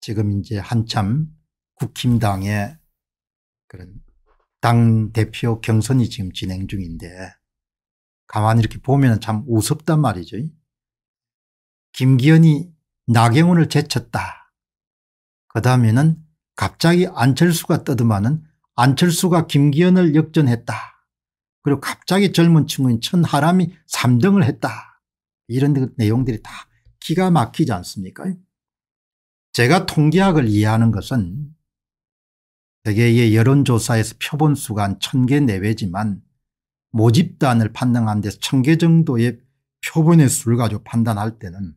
지금 이제 한참 국힘당의 그런 당 대표 경선이 지금 진행 중인데 가만히 이렇게 보면 참 우습단 말이죠. 김기현이 나경원을 제쳤다. 그 다음에는 갑자기 안철수가 떠드마는 안철수가 김기현을 역전했다. 그리고 갑자기 젊은 친구인 천하람이 3등을 했다. 이런 내용들이 다 기가 막히지 않습니까 제가 통계학을 이해하는 것은 대개의 여론조사에서 표본수가 한1개 내외지만 모집단을 판단하는 데서 1개 정도의 표본의 수를 가지고 판단할 때는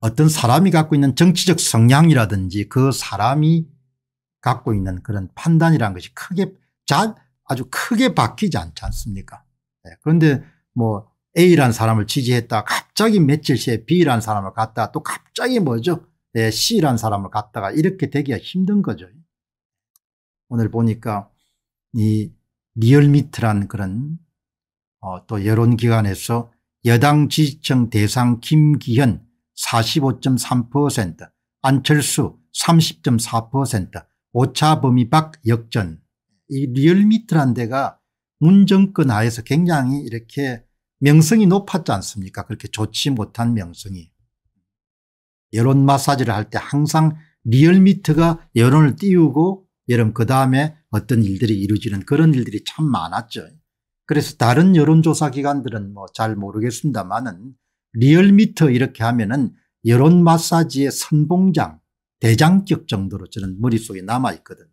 어떤 사람이 갖고 있는 정치적 성향이라든지 그 사람이 갖고 있는 그런 판단이라는 것이 크게 아주 크게 바뀌지 않지 않습니까 네, 그런데 뭐 A라는 사람을 지지했다 갑자기 며칠 새에 B라는 사람을 갖다또 갑자기 뭐죠 C란 사람을 갖다가 이렇게 되기가 힘든 거죠. 오늘 보니까 이 리얼미트란 그런 어, 또 여론기관에서 여당 지지층 대상 김기현 45.3% 안철수 30.4% 오차 범위 밖 역전 이 리얼미트란 데가 문정권 하에서 굉장히 이렇게 명성이 높았지 않습니까 그렇게 좋지 못한 명성이 여론 마사지를 할 때 항상 리얼미터가 여론을 띄우고 여러분 그다음에 어떤 일들이 이루어지는 그런 일들이 참 많았죠. 그래서 다른 여론조사 기관들은 뭐 잘 모르겠습니다만은 리얼미터 이렇게 하면은 여론 마사지의 선봉장 대장격 정도로 저는 머릿속에 남아있거든요.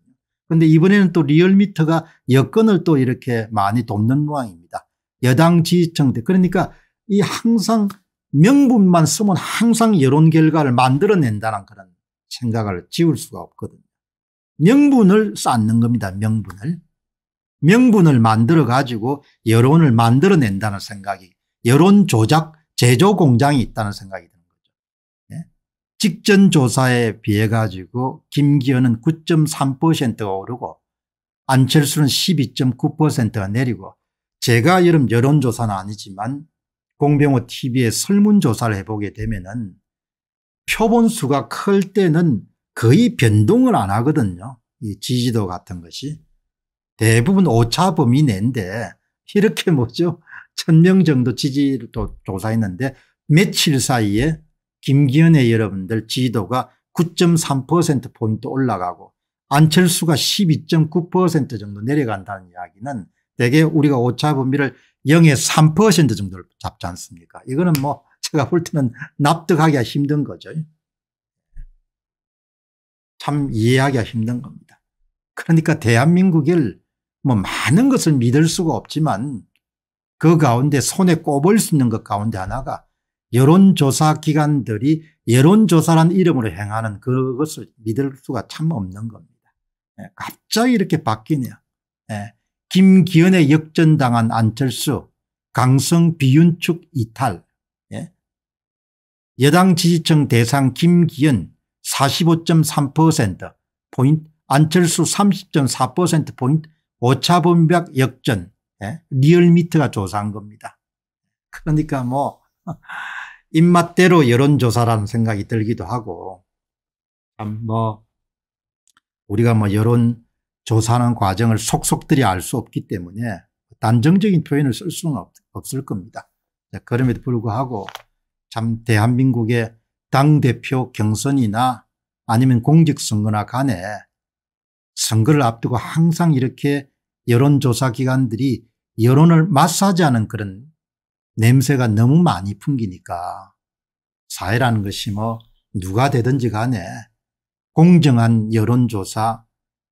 그런데 이번에는 또 리얼미터가 여건을 또 이렇게 많이 돕는 모양입니다. 여당 지지층들 그러니까 이 항상 명분만 쓰면 항상 여론 결과를 만들어낸다는 그런 생각을 지울 수가 없거든요. 명분을 쌓는 겁니다. 명분을. 명분을 만들어 가지고 여론을 만들어낸다는 생각이 여론 조작 제조 공장이 있다는 생각이 드는 거죠. 네? 직전 조사에 비해 가지고 김기현은 9.3%가 오르고 안철수는 12.9%가 내리고 제가 여름 여론조사는 아니지만 공병호 TV의 설문조사를 해보게 되면은 표본수가 클 때는 거의 변동을 안 하거든요. 이 지지도 같은 것이. 대부분 오차범위 내인데 이렇게 뭐죠. 천 명 정도 지지도 조사했는데 며칠 사이에 김기현의 여러분들 지지도가 9.3%포인트 올라가고 안철수가 12.9% 정도 내려간다는 이야기는 대개 우리가 오차범위를 0의 3% 정도를 잡지 않습니까? 이거는 뭐 제가 볼 때는 납득하기가 힘든 거죠. 참 이해하기가 힘든 겁니다. 그러니까 대한민국을 뭐 많은 것을 믿을 수가 없지만 그 가운데 손에 꼽을 수 있는 것 가운데 하나가 여론조사 기관들이 여론조사란 이름으로 행하는 그것을 믿을 수가 참 없는 겁니다. 예, 갑자기 이렇게 바뀌네요. 예, 김기현의 역전당한 안철수 강성 비윤축 이탈 예? 여당 지지층 대상 김기현 45.3% 포인트 안철수 30.4% 포인트 오차범벽 역전 예? 리얼미터가 조사한 겁니다. 그러니까 뭐 입맛대로 여론조사라는 생각이 들기도 하고 뭐 우리가 뭐 여론 조사하는 과정을 속속들이 알 수 없기 때문에 단정적인 표현을 쓸 수는 없, 을 겁니다. 그럼에도 불구하고 참 대한민국의 당대표 경선이나 아니면 공직선거나 간에 선거를 앞두고 항상 이렇게 여론조사기관들이 여론을 마사지하는 그런 냄새가 너무 많이 풍기니까 사회라는 것이 뭐 누가 되든지 간에 공정한 여론조사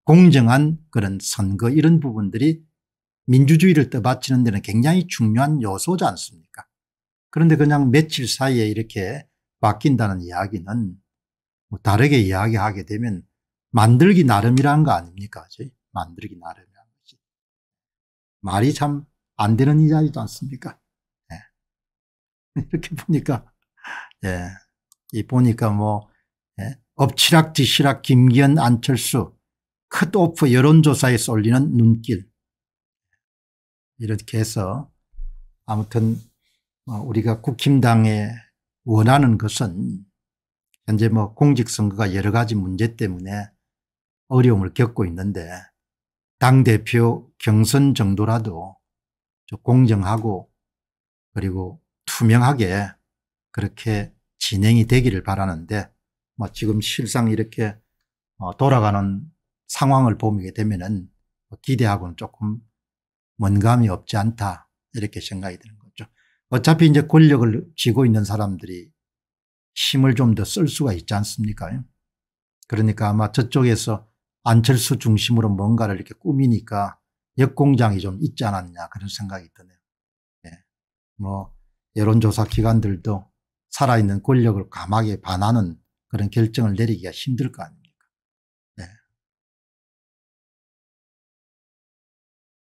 공정한 그런 선거 이런 부분들이 민주주의를 떠받치는 데는 굉장히 중요한 요소지 않습니까 그런데 그냥 며칠 사이에 이렇게 바뀐다는 이야기는 뭐 다르게 이야기하게 되면 만들기 나름이라는 거 아닙니까 만들기 나름이라는 거지 말이 참 안 되는 이야기도 않습니까 네. 이렇게 보니까 예. 이 보니까 뭐 예. 엎치락 뒤치락 김기현 안철수 컷오프 여론조사에 쏠리는 눈길 이렇게 해서 아무튼 어, 우리가 국힘당에 원하는 것은 현재 뭐 공직선거가 여러 가지 문제 때문에 어려움을 겪고 있는데 당대표 경선 정도라도 공정하고 그리고 투명하게 그렇게 진행이 되기를 바라는데 뭐 지금 실상 이렇게 어, 돌아가는 상황을 보게 되면은 뭐 기대하고는 조금 먼 감이 없지 않다 이렇게 생각이 드는 거죠. 어차피 이제 권력을 쥐고 있는 사람들이 힘을 좀 더 쓸 수가 있지 않습니까? 그러니까 아마 저쪽에서 안철수 중심으로 뭔가를 이렇게 꾸미니까 역공장이 좀 있지 않았냐 그런 생각이 드네요. 예. 뭐 여론조사 기관들도 살아있는 권력을 감하게 반하는 그런 결정을 내리기가 힘들 거 아닙니까?